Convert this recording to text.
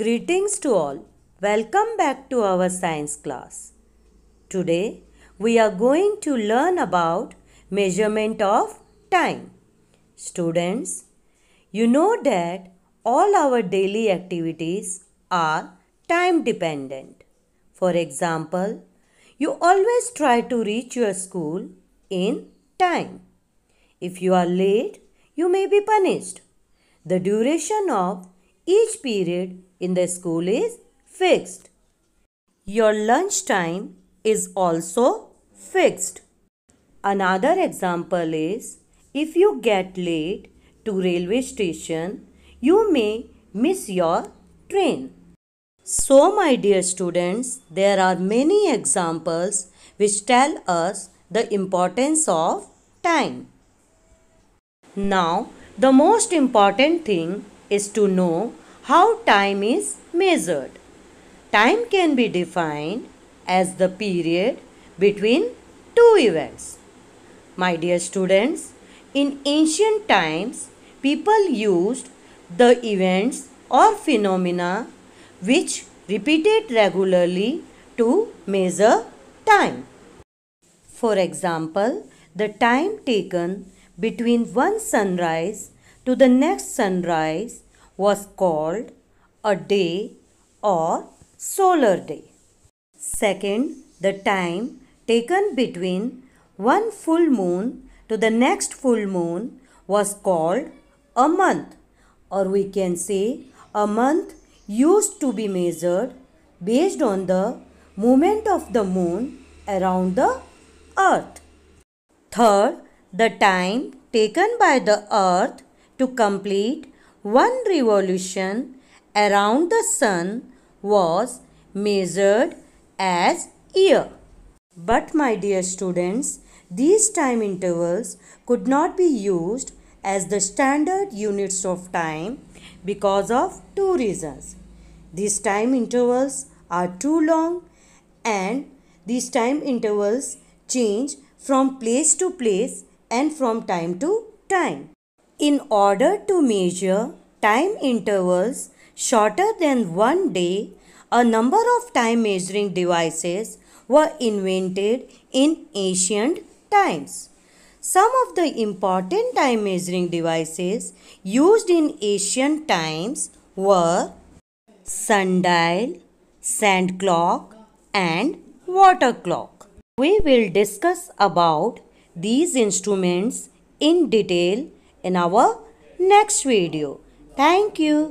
Greetings to all. Welcome back to our science class. Today we are going to learn about measurement of time. Students, you know that all our daily activities are time dependent. For example, you always try to reach your school in time. If you are late, you may be punished. The duration of each period in the school is fixed. Your lunch time is also fixed. Another example is if you get late to railway station, you may miss your train. So, my dear students, there are many examples which tell us the importance of time. Now, the most important thing is to know how time is measured. Time can be defined as the period between two events. My dear students, in ancient times, people used the events or phenomena which repeated regularly to measure time. For example, the time taken between one sunrise to the next sunrise was called a day or solar day. Second, the time taken between one full moon to the next full moon was called a month or we can say a month used to be measured based on the movement of the moon around the earth. Third, the time taken by the earth to complete one revolution around the sun was measured as year. But my dear students, these time intervals could not be used as the standard units of time because of two reasons. These time intervals are too long and these time intervals change from place to place and from time to time. In order to measure time intervals shorter than one day, a number of time measuring devices were invented in ancient times. Some of the important time measuring devices used in ancient times were sundial, sand clock, and water clock. We will discuss about these instruments in detail in our next video. Thank you.